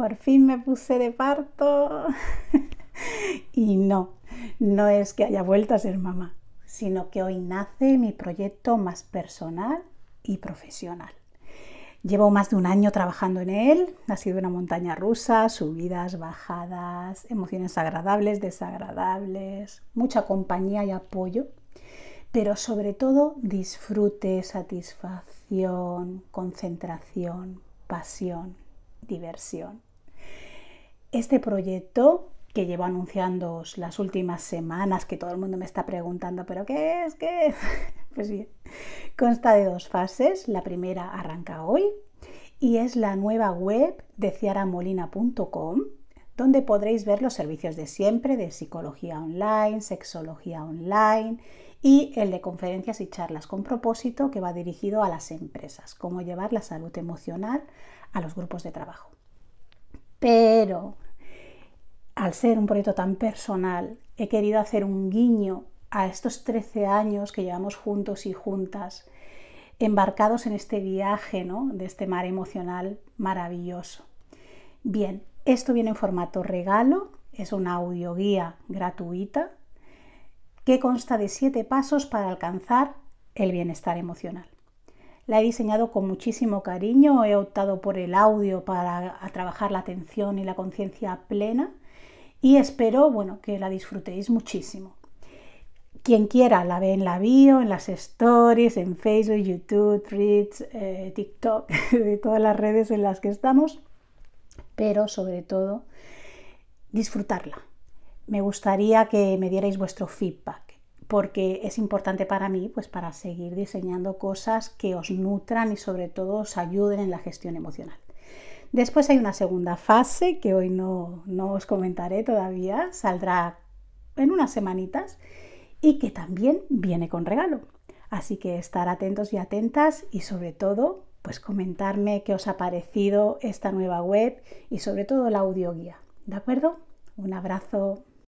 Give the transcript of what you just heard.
por fin me puse de parto. y no, no es que haya vuelto a ser mamá, sino que hoy nace mi proyecto más personal y profesional. Llevo más de un año trabajando en él, ha sido una montaña rusa, subidas, bajadas, emociones agradables, desagradables, mucha compañía y apoyo, pero sobre todo disfrute, satisfacción, concentración, pasión, diversión. Este proyecto que llevo anunciando las últimas semanas, que todo el mundo me está preguntando, ¿pero qué es? ¿Qué Pues bien, consta de dos fases. La primera arranca hoy y es la nueva web de ciaramolina.com, donde podréis ver los servicios de siempre de psicología online, sexología online y el de conferencias y charlas con propósito que va dirigido a las empresas, cómo llevar la salud emocional a los grupos de trabajo. Pero al ser un proyecto tan personal, he querido hacer un guiño a estos 13 años que llevamos juntos y juntas, embarcados en este viaje de este mar emocional maravilloso. Bien, esto viene en formato regalo, es una audioguía gratuita que consta de 7 pasos para alcanzar el bienestar emocional. La he diseñado con muchísimo cariño, he optado por el audio para trabajar la atención y la conciencia plena y espero bueno, que la disfrutéis muchísimo. Quien quiera la ve en la bio, en las stories, en Facebook, YouTube, Threads, eh, TikTok, de todas las redes en las que estamos, pero sobre todo disfrutarla. Me gustaría que me dierais vuestro feedback porque es importante para mí pues para seguir diseñando cosas que os nutran y sobre todo os ayuden en la gestión emocional. Después hay una segunda fase que hoy no, no os comentaré todavía, saldrá en unas semanitas y que también viene con regalo. Así que estar atentos y atentas y sobre todo, pues comentarme qué os ha parecido esta nueva web y sobre todo la audioguía. ¿De acuerdo? Un abrazo.